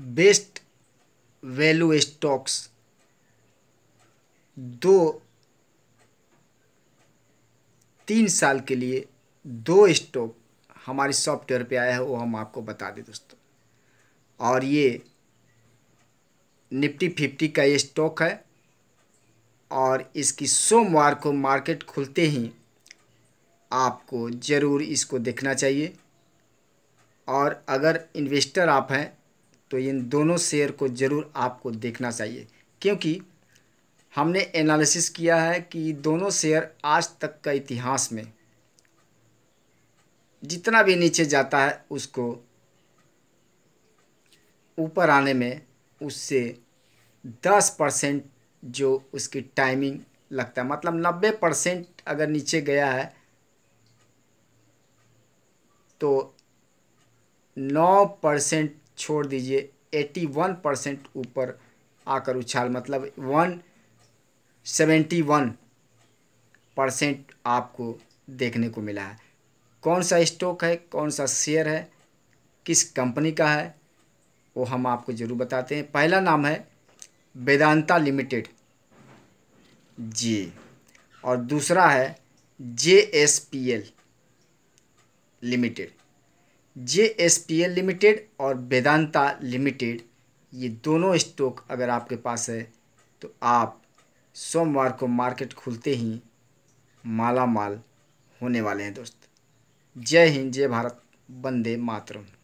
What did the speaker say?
best value stocks दो तीन साल के लिए दो स्टॉक हमारे सॉफ्टवेयर पे आया है वो हम आपको बता दें दोस्तों और ये निफ्टी फिफ्टी का ये स्टॉक है और इसकी सोमवार को मार्केट खुलते ही आपको ज़रूर इसको देखना चाहिए और अगर इन्वेस्टर आप हैं तो इन दोनों शेयर को ज़रूर आपको देखना चाहिए क्योंकि हमने एनालिसिस किया है कि दोनों शेयर आज तक का इतिहास में जितना भी नीचे जाता है उसको ऊपर आने में उससे दस परसेंट जो उसकी टाइमिंग लगता है मतलब नब्बे परसेंट अगर नीचे गया है तो नौ परसेंट छोड़ दीजिए एट्टी वन परसेंट ऊपर आकर उछाल मतलब वन सेवेंटी वन परसेंट आपको देखने को मिला है कौन सा स्टॉक है कौन सा शेयर है किस कंपनी का है वो हम आपको ज़रूर बताते हैं पहला नाम है वेदांता लिमिटेड जी और दूसरा है J S P L limited J S P L limited और वेदांता लिमिटेड ये दोनों स्टॉक अगर आपके पास है तो आप सोमवार को मार्केट खुलते ही माला माल होने वाले हैं दोस्त जय हिंद जय भारत वंदे मातरम